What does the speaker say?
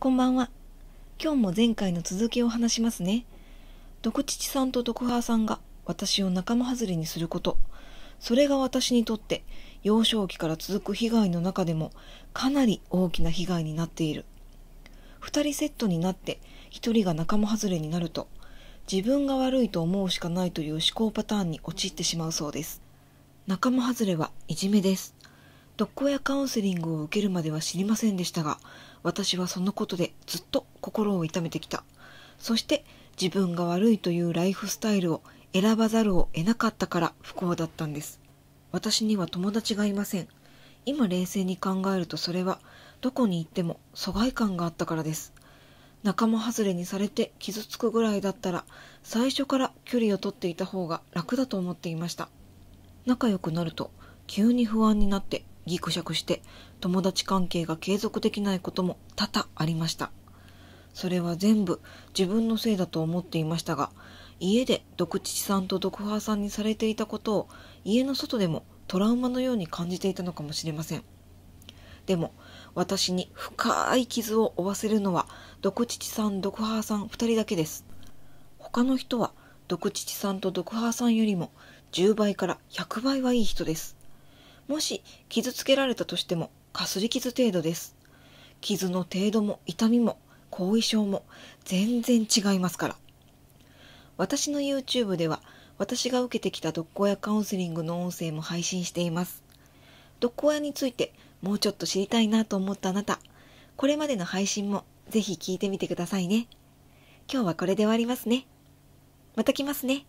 こんばんは。今日も前回の続きを話しますね。毒チさんとハーさんが私を仲間外れにすること。それが私にとって幼少期から続く被害の中でもかなり大きな被害になっている。二人セットになって一人が仲間外れになると自分が悪いと思うしかないという思考パターンに陥ってしまうそうです。仲間外れはいじめです。毒親やカウンセリングを受けるまでは知りませんでしたが、私はそのことでずっと心を痛めてきた。そして自分が悪いというライフスタイルを選ばざるを得なかったから不幸だったんです。私には友達がいません。今冷静に考えるとそれはどこに行っても疎外感があったからです。仲間外れにされて傷つくぐらいだったら最初から距離を取っていた方が楽だと思っていました。仲良くなると急に不安になってぎこしゃくして友達関係が継続できないことも多々ありました。それは全部自分のせいだと思っていましたが、家で毒父さんと毒母さんにされていたことを家の外でもトラウマのように感じていたのかもしれません。でも私に深い傷を負わせるのは毒父さん毒母さん2人だけです。他の人は毒父さんと毒母さんよりも10倍から100倍はいい人です。もし傷つけられたとしてもかすり傷程度です傷の程度も痛みも後遺症も全然違いますから私の YouTube では私が受けてきた毒親カウンセリングの音声も配信しています毒親についてもうちょっと知りたいなと思ったあなたこれまでの配信もぜひ聞いてみてくださいね今日はこれで終わりますねまた来ますね